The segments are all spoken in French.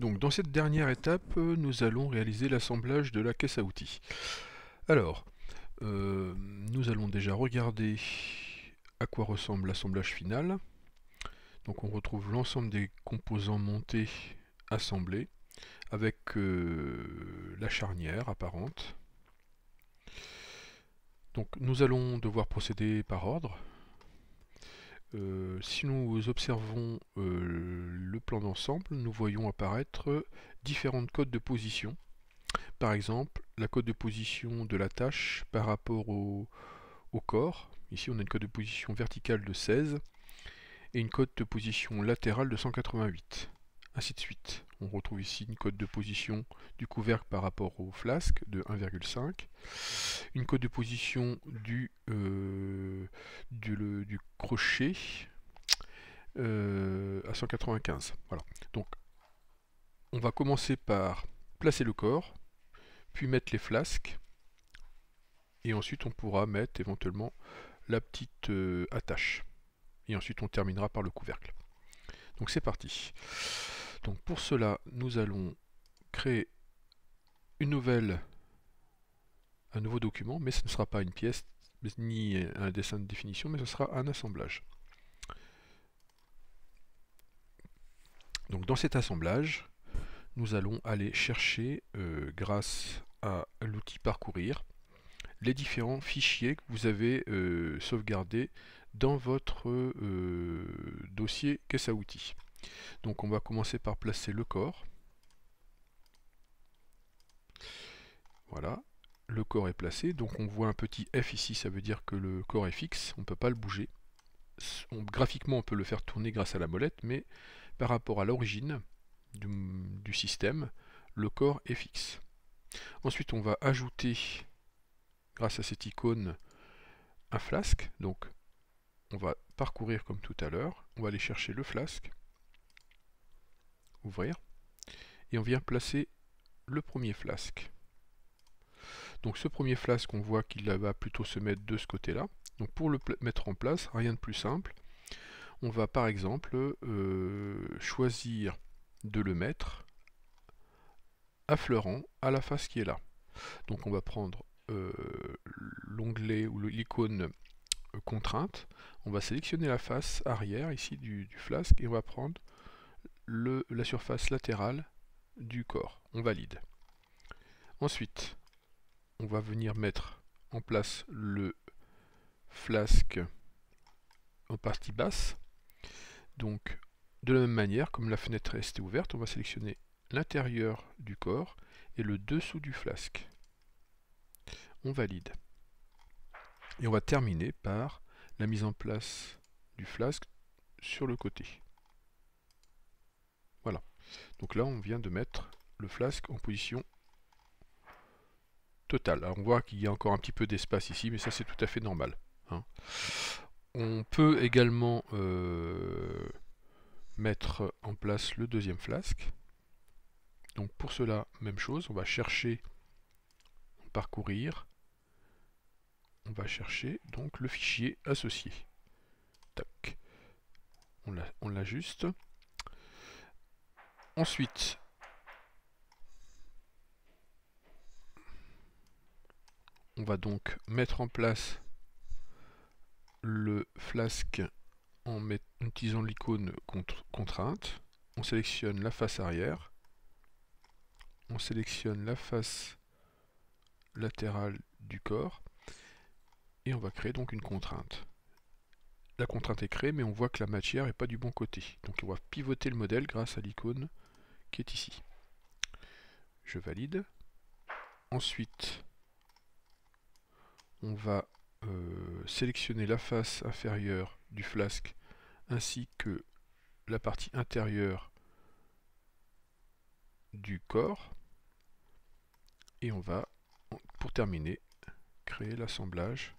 Donc dans cette dernière étape, euh, nous allons réaliser l'assemblage de la caisse à outils. Alors, euh, nous allons déjà regarder à quoi ressemble l'assemblage final. Donc on retrouve l'ensemble des composants montés, assemblés, avec euh, la charnière apparente. Donc nous allons devoir procéder par ordre. Euh, si nous observons euh, le plan d'ensemble, nous voyons apparaître différentes codes de position. Par exemple, la code de position de la tâche par rapport au, au corps. Ici, on a une code de position verticale de 16 et une code de position latérale de 188, ainsi de suite. On retrouve ici une cote de position du couvercle par rapport au flasque de 1,5, une cote de position du, euh, du, crochet euh, à 195. Voilà. Donc on va commencer par placer le corps, puis mettre les flasques, et ensuite on pourra mettre éventuellement la petite euh, attache. Et ensuite on terminera par le couvercle. Donc c'est parti pour cela, nous allons créer un nouveau document, mais ce ne sera pas une pièce ni un dessin de définition, mais ce sera un assemblage. dans cet assemblage, nous allons aller chercher, euh, grâce à l'outil parcourir, les différents fichiers que vous avez euh, sauvegardés dans votre euh, dossier caisse à outils. Donc on va commencer par placer le corps. Voilà, le corps est placé. Donc on voit un petit F ici, ça veut dire que le corps est fixe, on ne peut pas le bouger. graphiquement, on peut le faire tourner grâce à la molette, mais par rapport à l'origine du, système, le corps est fixe. Ensuite, on va ajouter, grâce à cette icône, un flasque. Donc, on va parcourir comme tout à l'heure. On va aller chercher le flasque ouvrir, et on vient placer le premier flasque. Donc ce premier flasque, on voit qu'il va plutôt se mettre de ce côté-là. Donc pour le mettre en place, rien de plus simple, on va par exemple euh, choisir de le mettre affleurant à la face qui est là. Donc on va prendre euh, l'onglet ou l'icône euh, contrainte, on va sélectionner la face arrière ici du flasque et on va prendre la surface latérale du corps. On valide. Ensuite, on va venir mettre en place le flasque en partie basse. Donc, de la même manière, comme la fenêtre est ouverte, on va sélectionner l'intérieur du corps et le dessous du flasque. On valide. Et on va terminer par la mise en place du flasque sur le côté. Donc là, on vient de mettre le flasque en position totale. on voit qu'il y a encore un petit peu d'espace ici, mais ça c'est tout à fait normal. Hein. On peut également euh, mettre en place le deuxième flasque. Donc pour cela, même chose, on va chercher, parcourir, on va chercher donc le fichier associé. Tac. On l'ajuste. Ensuite, on va donc mettre en place le flasque en utilisant l'icône contrainte. On sélectionne la face arrière. On sélectionne la face latérale du corps. Et on va créer donc une contrainte. La contrainte est créée, mais on voit que la matière n'est pas du bon côté. Donc on va pivoter le modèle grâce à l'icône est ici. Je valide. Ensuite, on va euh, sélectionner la face inférieure du flasque ainsi que la partie intérieure du corps. Et on va, pour terminer, créer l'assemblage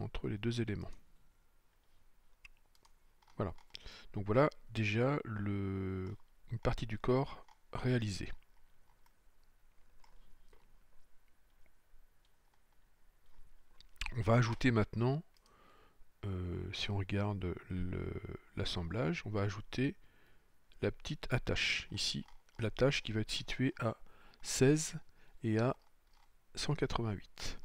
entre les deux éléments. Voilà. Donc voilà déjà le une partie du corps réalisée. On va ajouter maintenant, euh, si on regarde l'assemblage, on va ajouter la petite attache. Ici, la qui va être située à 16 et à 188.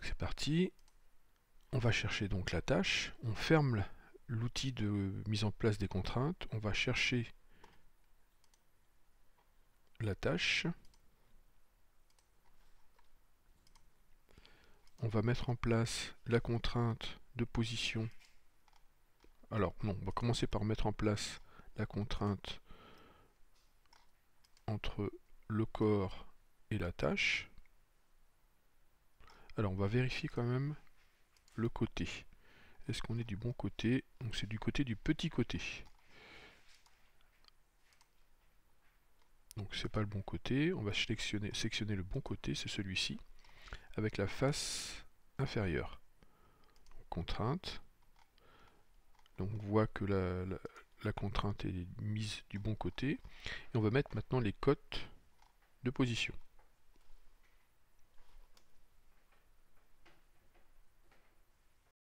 C'est parti. On va chercher donc la On ferme l'outil de mise en place des contraintes, on va chercher la tâche. On va mettre en place la contrainte de position. Alors non, on va commencer par mettre en place la contrainte entre le corps et la tâche. Alors on va vérifier quand même le côté. Est-ce qu'on est du bon côté Donc c'est du côté du petit côté. Donc c'est pas le bon côté. On va sélectionner, le bon côté, c'est celui-ci, avec la face inférieure. contrainte. Donc on voit que la, la contrainte est mise du bon côté. Et on va mettre maintenant les cotes de position.